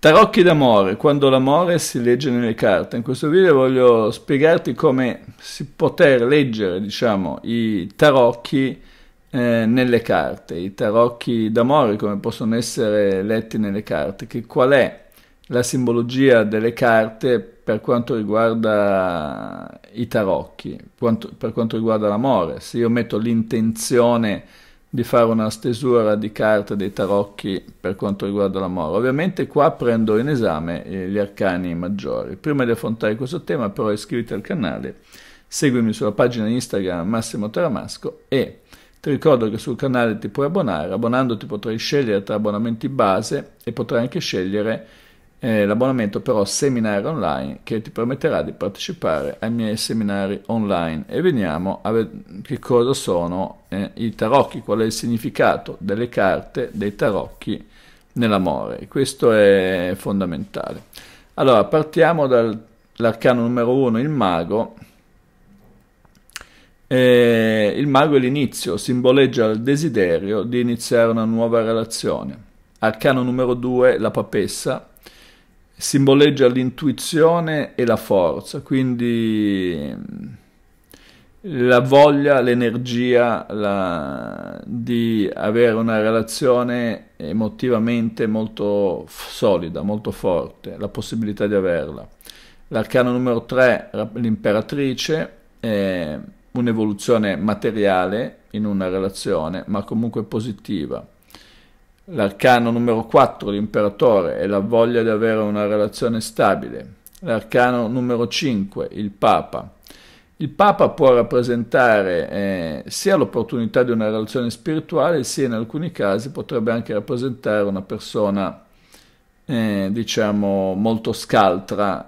Tarocchi d'amore, quando l'amore si legge nelle carte. In questo video voglio spiegarti come si poter leggere, diciamo, i tarocchi eh, nelle carte, i tarocchi d'amore come possono essere letti nelle carte, che qual è la simbologia delle carte per quanto riguarda i tarocchi, quanto, per quanto riguarda l'amore. Se io metto l'intenzione di fare una stesura di carte dei tarocchi per quanto riguarda la mora. Ovviamente qua prendo in esame eh, gli arcani maggiori. Prima di affrontare questo tema però iscriviti al canale, seguimi sulla pagina Instagram Massimo Taramasco e ti ricordo che sul canale ti puoi abbonare, abbonandoti potrai scegliere tra abbonamenti base e potrai anche scegliere eh, l'abbonamento però seminari online che ti permetterà di partecipare ai miei seminari online e veniamo a vedere che cosa sono eh, i tarocchi, qual è il significato delle carte dei tarocchi nell'amore. Questo è fondamentale. Allora, partiamo dall'arcano numero 1, il mago. Eh, il mago è l'inizio, simboleggia il desiderio di iniziare una nuova relazione. Arcano numero 2, la papessa, simboleggia l'intuizione e la forza, quindi la voglia, l'energia la, di avere una relazione emotivamente molto solida, molto forte, la possibilità di averla. L'arcano numero 3, l'imperatrice, è un'evoluzione materiale in una relazione, ma comunque positiva L'arcano numero 4, l'imperatore, è la voglia di avere una relazione stabile. L'arcano numero 5, il Papa. Il Papa può rappresentare eh, sia l'opportunità di una relazione spirituale, sia in alcuni casi potrebbe anche rappresentare una persona, eh, diciamo, molto scaltra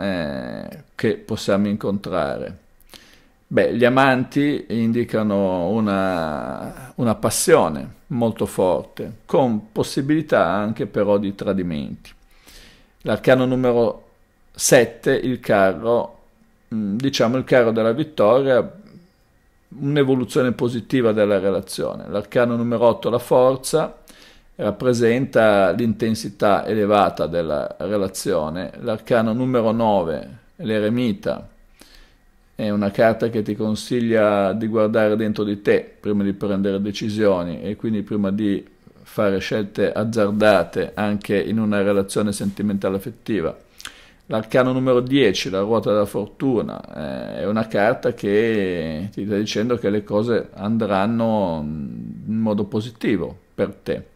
eh, che possiamo incontrare. Beh, gli amanti indicano una, una passione molto forte, con possibilità anche però di tradimenti. L'arcano numero 7, il carro, mm, diciamo il carro della vittoria, un'evoluzione positiva della relazione. L'arcano numero 8, la forza, rappresenta l'intensità elevata della relazione. L'arcano numero 9, l'eremita, è una carta che ti consiglia di guardare dentro di te prima di prendere decisioni e quindi prima di fare scelte azzardate anche in una relazione sentimentale affettiva. L'arcano numero 10, la ruota della fortuna, eh, è una carta che ti sta dicendo che le cose andranno in modo positivo per te.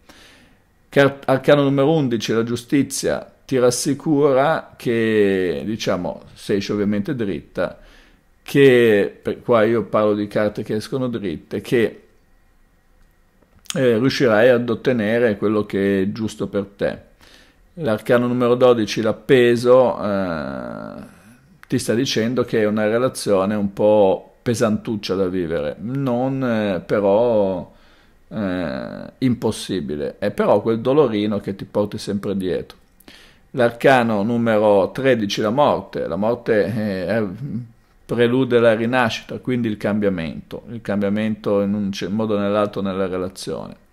Arcano numero 11, la giustizia, ti rassicura che, diciamo, se esci ovviamente dritta, che, per qua io parlo di carte che escono dritte, che eh, riuscirai ad ottenere quello che è giusto per te. L'arcano numero 12, l'appeso, eh, ti sta dicendo che è una relazione un po' pesantuccia da vivere, non eh, però eh, impossibile, è però quel dolorino che ti porti sempre dietro. L'arcano numero 13, la morte, la morte eh, è prelude la rinascita, quindi il cambiamento, il cambiamento in un modo o nell'altro nella relazione.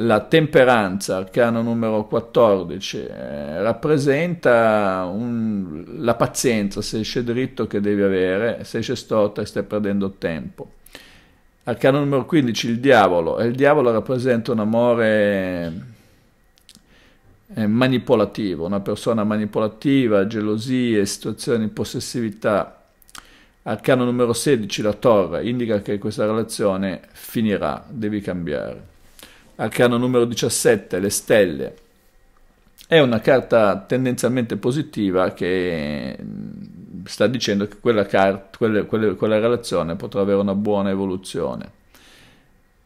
La temperanza, arcano numero 14, eh, rappresenta un, la pazienza, se esce dritto che devi avere, se esce storta stai perdendo tempo. Arcano numero 15, il diavolo, e il diavolo rappresenta un amore eh, manipolativo, una persona manipolativa, gelosie, situazioni di possessività, Arcano numero 16 la torre indica che questa relazione finirà, devi cambiare. Arcano numero 17 le stelle. È una carta tendenzialmente positiva che sta dicendo che quella, carta, quelle, quelle, quella relazione potrà avere una buona evoluzione.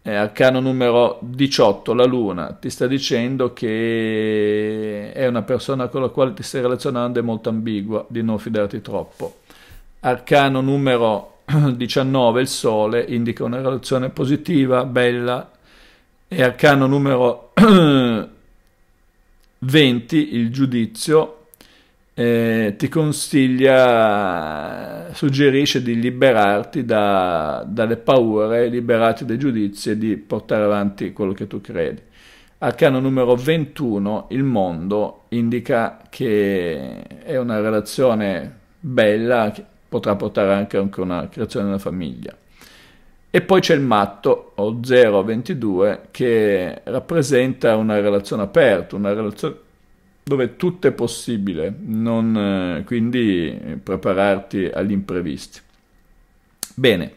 Eh, arcano numero 18, la luna, ti sta dicendo che è una persona con la quale ti stai relazionando è molto ambigua, di non fidarti troppo arcano numero 19 il Sole indica una relazione positiva, bella, e arcano numero 20 il Giudizio eh, ti consiglia, suggerisce di liberarti da, dalle paure, liberarti dai giudizi e di portare avanti quello che tu credi. Arcano numero 21, il mondo, indica che è una relazione bella, potrà portare anche a una creazione di una famiglia. E poi c'è il matto o 022 che rappresenta una relazione aperta, una relazione dove tutto è possibile, non, eh, quindi eh, prepararti agli imprevisti. Bene,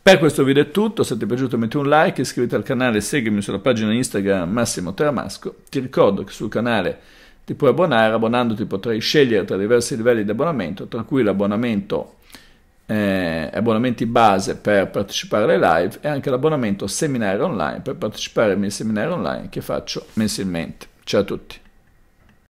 per questo video è tutto, se ti è piaciuto metti un like, iscriviti al canale, seguimi sulla pagina Instagram Massimo Teramasco, ti ricordo che sul canale ti puoi abbonare, abbonandoti potrai scegliere tra diversi livelli di abbonamento, tra cui l'abbonamento eh, abbonamenti base per partecipare alle live e anche l'abbonamento seminario online per partecipare ai miei seminari online che faccio mensilmente. Ciao a tutti.